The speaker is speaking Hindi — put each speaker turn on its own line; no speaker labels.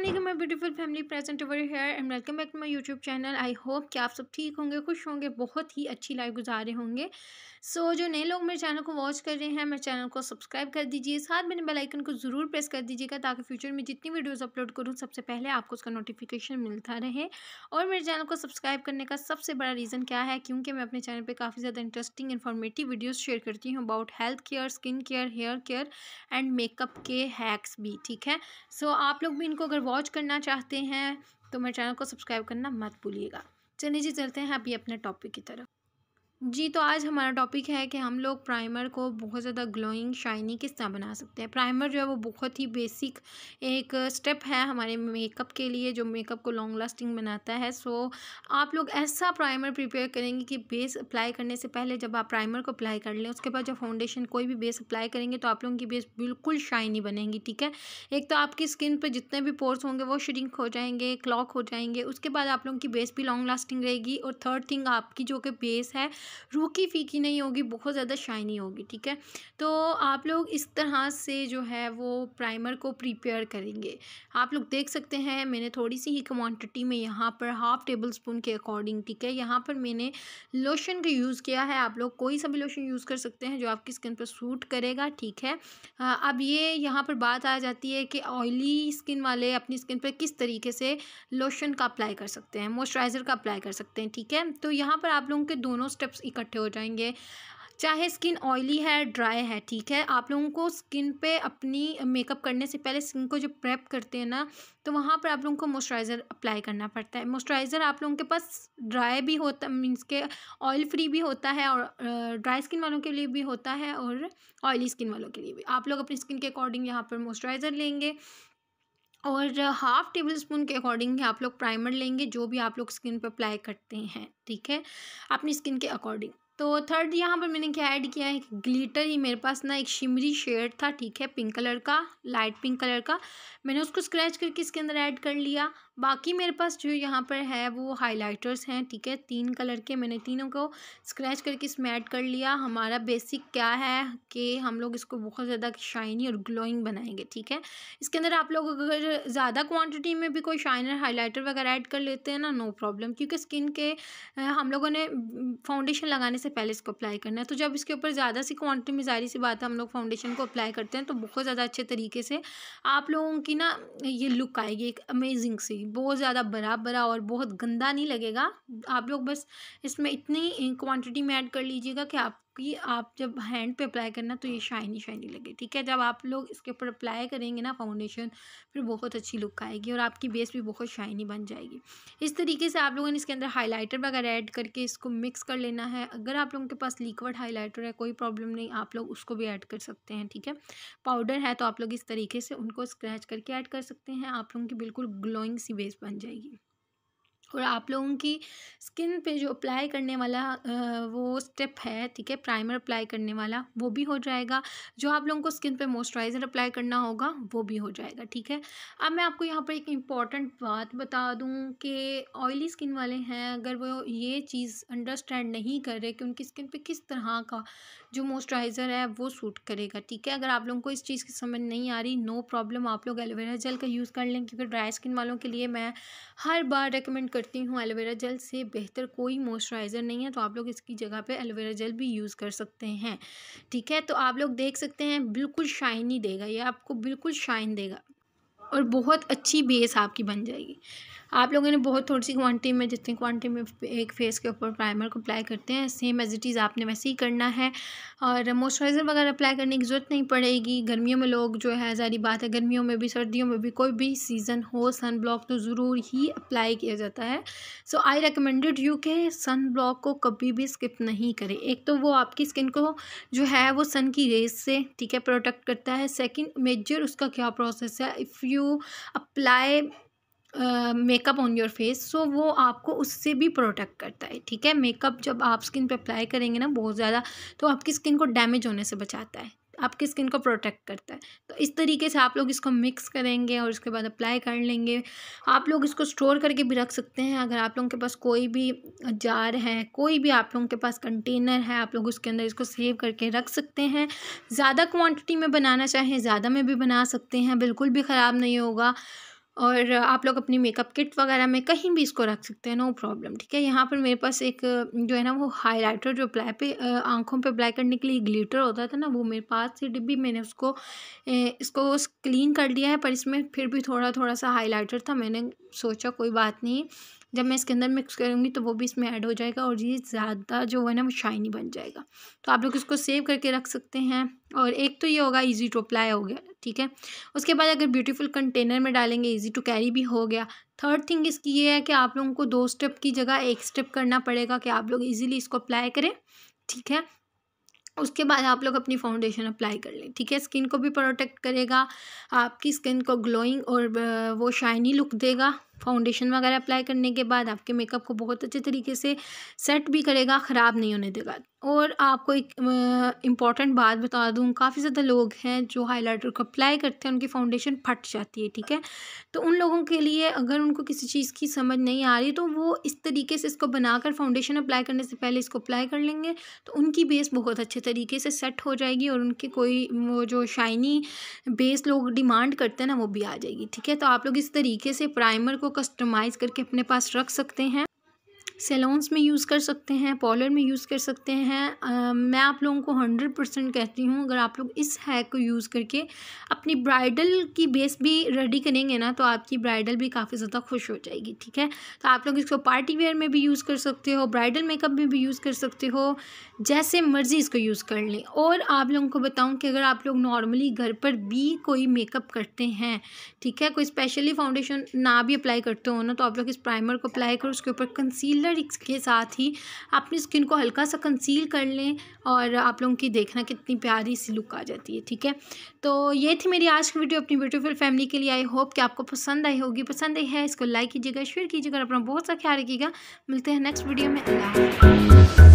Aslam my beautiful family present over here and welcome back to my YouTube channel I hope कि आप सब ठीक होंगे खुश होंगे बहुत ही अच्छी लाइफ गुजारे होंगे सो so, जो नए लोग मेरे चैनल को वॉच कर रहे हैं मेरे चैनल को सब्सक्राइब कर दीजिए साथ मैंने बेलाइकन को ज़रूर प्रेस कर दीजिएगा ताकि फ्यूचर में जितनी वीडियोज़ अपलोड करूँ सबसे पहले आपको उसका नोटिफिकेशन मिलता रहे और मेरे चैनल को सब्सक्राइब करने का सबसे बड़ा रीज़न क्या है क्योंकि मैं अपने चैनल पर काफ़ी ज़्यादा इंटरेस्टिंग इन्फॉर्मेटिव वीडियोज़ शेयर करती हूँ about health care skin care hair care and makeup के हैक्स भी ठीक है सो so, आप लोग भी इनको अगर वॉच करना चाहते हैं तो मेरे चैनल को सब्सक्राइब करना मत भूलिएगा चलिए जी चलते हैं अभी अपने टॉपिक की तरफ जी तो आज हमारा टॉपिक है कि हम लोग प्राइमर को बहुत ज़्यादा ग्लोइंग शाइनी किस तरह बना सकते हैं प्राइमर जो है वो बहुत ही बेसिक एक स्टेप है हमारे मेकअप के लिए जो मेकअप को लॉन्ग लास्टिंग बनाता है सो आप लोग ऐसा प्राइमर प्रिपेयर करेंगे कि बेस अप्लाई करने से पहले जब आप प्राइमर को अप्लाई कर लें उसके बाद जब फाउंडेशन कोई भी बेस अप्लाई करेंगे तो आप लोगों की बेस बिल्कुल शाइनी बनेंगी ठीक है एक तो आपकी स्किन पर जितने भी पोर्स होंगे वो श्रिंक हो जाएंगे क्लॉक हो जाएंगे उसके बाद आप लोगों की बेस भी लॉन्ग लास्टिंग रहेगी और थर्ड थिंग आपकी जो कि बेस है रूखी फीकी नहीं होगी बहुत ज़्यादा शाइनी होगी ठीक है तो आप लोग इस तरह से जो है वो प्राइमर को प्रिपेयर करेंगे आप लोग देख सकते हैं मैंने थोड़ी सी ही क्वान्टिटी में यहाँ पर हाफ़ टेबल स्पून के अकॉर्डिंग ठीक है यहाँ पर मैंने लोशन का यूज़ किया है आप लोग कोई सा भी लोशन यूज़ कर सकते हैं जो आपकी स्किन पर सूट करेगा ठीक है अब ये यहाँ पर बात आ जाती है कि ऑयली स्किन वाले अपनी स्किन पर किस तरीके से लोशन का अप्लाई कर सकते हैं मॉइस्चराइज़र का अप्लाई कर सकते हैं ठीक है तो यहाँ पर आप लोगों के दोनों स्टेप्स ड्रॉप्स इकट्ठे हो जाएंगे चाहे स्किन ऑयली है ड्राई है ठीक है आप लोगों को स्किन पे अपनी मेकअप करने से पहले स्किन को जो प्रेप करते हैं ना तो वहाँ पर आप लोगों को मॉइस्चराइज़र अप्लाई करना पड़ता है मॉइस्चराइज़र आप लोगों के पास ड्राई भी होता मीन्स के ऑयल फ्री भी होता है और ड्राई स्किन वालों के लिए भी होता है और ऑयली स्किन वालों के लिए भी आप लोग अपनी स्किन के अकॉर्डिंग यहाँ पर मॉइस्चराइज़र लेंगे और हाफ़ टेबल स्पून के अकॉर्डिंग आप लोग प्राइमर लेंगे जो भी आप लोग स्किन पर अप्लाई करते हैं ठीक है अपनी स्किन के अकॉर्डिंग तो थर्ड यहाँ पर मैंने क्या ऐड किया है कि ग्लिटर ही मेरे पास ना एक शिमरी शेड था ठीक है पिंक कलर का लाइट पिंक कलर का मैंने उसको स्क्रैच करके इसके अंदर ऐड कर लिया बाकी मेरे पास जो यहाँ पर है वो हाइलाइटर्स हैं ठीक है तीन कलर के मैंने तीनों को स्क्रैच करके स्मैट कर लिया हमारा बेसिक क्या है कि हम लोग इसको बहुत ज़्यादा शाइनी और ग्लोइंग बनाएंगे ठीक है इसके अंदर आप लोग अगर ज़्यादा क्वांटिटी में भी कोई शाइनर हाइलाइटर वगैरह ऐड कर लेते हैं ना नो प्रॉब्लम क्योंकि स्किन के हम लोगों ने फाउंडेशन लगाने से पहले इसको अप्लाई करना है तो जब इसके ऊपर ज़्यादा सी क्वान्टिटी में जारी सी बात है हम लोग फाउंडेशन को अप्लाई करते हैं तो बहुत ज़्यादा अच्छे तरीके से आप लोगों की ना ये लुक आएगी एक अमेजिंग सी बहुत ज़्यादा बरा बरा और बहुत गंदा नहीं लगेगा आप लोग बस इसमें इतनी क्वांटिटी में ऐड कर लीजिएगा कि आप भी आप जब हैंड पे अप्लाई करना तो ये शाइनी शाइनी लगे ठीक है जब आप लोग इसके ऊपर अप्लाई करेंगे ना फाउंडेशन फिर बहुत अच्छी लुक आएगी और आपकी बेस भी बहुत शाइनी बन जाएगी इस तरीके से आप लोगों ने इसके अंदर हाईलाइटर वगैरह ऐड करके इसको मिक्स कर लेना है अगर आप लोगों के पास लिक्विड हाईलाइटर है कोई प्रॉब्लम नहीं आप लोग उसको भी ऐड कर सकते हैं ठीक है पाउडर है तो आप लोग इस तरीके से उनको स्क्रैच करके ऐड कर सकते हैं आप लोगों की बिल्कुल ग्लोइंग सी बेस बन जाएगी और आप लोगों की स्किन पे जो अप्लाई करने वाला वो स्टेप है ठीक है प्राइमर अप्लाई करने वाला वो भी हो जाएगा जो आप लोगों को स्किन पे मॉइस्चराइज़र अप्लाई करना होगा वो भी हो जाएगा ठीक है अब मैं आपको यहाँ पर एक इम्पॉर्टेंट बात बता दूँ कि ऑयली स्किन वाले हैं अगर वो ये चीज़ अंडरस्टैंड नहीं कर रहे कि उनकी स्किन पर किस तरह का जो मॉइस्चराइज़र है वो सूट करेगा ठीक है अगर आप लोगों को इस चीज़ की समझ नहीं आ रही नो प्रॉब्लम आप लोग एलोवेरा जेल का यूज़ कर लें क्योंकि ड्राई स्किन वालों के लिए मैं हर बार रिकमेंड कर करती हूँ एलोवेरा जेल से बेहतर कोई मॉइस्चराइज़र नहीं है तो आप लोग इसकी जगह पे एलोवेरा जेल भी यूज़ कर सकते हैं ठीक है तो आप लोग देख सकते हैं बिल्कुल शाइनी देगा ये आपको बिल्कुल शाइन देगा और बहुत अच्छी बेस आपकी बन जाएगी आप लोगों ने बहुत थोड़ी सी क्वांटिटी में जितनी क्वांटिटी में एक फेस के ऊपर प्राइमर को अप्लाई करते हैं सेम एज इट इज़ आपने वैसे ही करना है और मॉइस्चराइज़र वगैरह अप्लाई करने की ज़रूरत नहीं पड़ेगी गर्मियों में लोग जो है ज़ारी बात है गर्मियों में भी सर्दियों में भी कोई भी सीज़न हो सन ब्लॉक तो ज़रूर ही अप्लाई किया जाता है सो आई रिकमेंडेड यू के सन ब्लॉक को कभी भी स्किप नहीं करें एक तो वो आपकी स्किन को जो है वो सन की रेज से ठीक है प्रोटेक्ट करता है सेकेंड मेजर उसका क्या प्रोसेस है if you apply makeup on your face so वो आपको उससे भी प्रोटेक्ट करता है ठीक है मेकअप जब आप स्किन पे अप्लाई करेंगे ना बहुत ज़्यादा तो आपकी स्किन को डैमेज होने से बचाता है आपकी स्किन को प्रोटेक्ट करता है तो इस तरीके से आप लोग इसको मिक्स करेंगे और उसके बाद अप्लाई कर लेंगे आप लोग इसको स्टोर करके भी रख सकते हैं अगर आप लोगों के पास कोई भी जार है कोई भी आप लोगों के पास कंटेनर है आप लोग उसके अंदर इसको सेव करके रख सकते हैं ज़्यादा क्वान्टिटी में बनाना चाहें ज़्यादा में भी बना सकते हैं बिल्कुल भी ख़राब नहीं होगा और आप लोग अपनी मेकअप किट वगैरह में कहीं भी इसको रख सकते हैं नो प्रॉब्लम ठीक है यहाँ पर मेरे पास एक जो है ना वो हाइलाइटर जो अप्लाई पे आँखों पे ब्लैक करने के लिए ग्लिटर होता था ना वो मेरे पास थी डिब्बी मैंने उसको इसको क्लीन कर लिया है पर इसमें फिर भी थोड़ा थोड़ा सा हाईलाइटर था मैंने सोचा कोई बात नहीं जब मैं इसके अंदर मिक्स करूँगी तो वो भी इसमें ऐड हो जाएगा और ये ज़्यादा जो है ना वो शाइनी बन जाएगा तो आप लोग इसको सेव करके रख सकते हैं और एक तो ये होगा ईजी टू अप्लाई हो गया ठीक है उसके बाद अगर ब्यूटीफुल कंटेनर में डालेंगे इजी टू कैरी भी हो गया थर्ड थिंग इसकी ये है कि आप लोगों को दो स्टेप की जगह एक स्टेप करना पड़ेगा कि आप लोग इजीली इसको अप्लाई करें ठीक है उसके बाद आप लोग अपनी फाउंडेशन अप्लाई कर लें ठीक है स्किन को भी प्रोटेक्ट करेगा आपकी स्किन को ग्लोइंग और वो शाइनी लुक देगा फाउंडेशन वगैरह अप्लाई करने के बाद आपके मेकअप को बहुत अच्छे तरीके से सेट भी करेगा ख़राब नहीं होने देगा और आपको एक इम्पॉर्टेंट बात बता दूँ काफ़ी ज़्यादा लोग हैं जो हाइलाइटर को अप्लाई करते हैं उनकी फाउंडेशन फट जाती है ठीक है तो उन लोगों के लिए अगर उनको किसी चीज़ की समझ नहीं आ रही तो वो इस तरीके से इसको बनाकर फाउंडेशन अप्लाई करने से पहले इसको अप्लाई कर लेंगे तो उनकी बेस बहुत अच्छे तरीके से सेट हो जाएगी और उनके कोई वो जो शाइनी बेस लोग डिमांड करते हैं ना वो भी आ जाएगी ठीक है तो आप लोग इस तरीके से प्राइमर को कस्टमाइज़ करके अपने पास रख सकते हैं सेलोन्स में यूज़ कर सकते हैं पॉलर में यूज़ कर सकते हैं आ, मैं आप लोगों को हंड्रेड परसेंट कहती हूँ अगर आप लोग इस हैक को यूज़ करके अपनी ब्राइडल की बेस भी रेडी करेंगे ना तो आपकी ब्राइडल भी काफ़ी ज़्यादा खुश हो जाएगी ठीक है तो आप लोग इसको पार्टी वेयर में भी यूज़ कर सकते हो ब्राइडल मेकअप में भी यूज़ कर सकते हो जैसे मर्ज़ी इसको यूज़ कर लें और आप लोगों को बताऊँ कि अगर आप लोग नॉर्मली घर पर भी कोई मेकअप करते हैं ठीक है कोई स्पेशली फाउंडेशन ना भी अप्लाई करते हो ना तो आप लोग इस प्राइमर को अप्लाई करो उसके ऊपर कंसीलर और के साथ ही अपनी स्किन को हल्का सा कंसील कर लें और आप लोगों की देखना कितनी प्यारी सी लुक आ जाती है ठीक है तो ये थी मेरी आज की वीडियो अपनी ब्यूटीफुल फैमिली के लिए आई होप कि आपको पसंद आई होगी पसंद आई है इसको लाइक कीजिएगा शेयर कीजिएगा अपना बहुत सा ख्याल रखिएगा मिलते हैं नेक्स्ट वीडियो में अल्लाह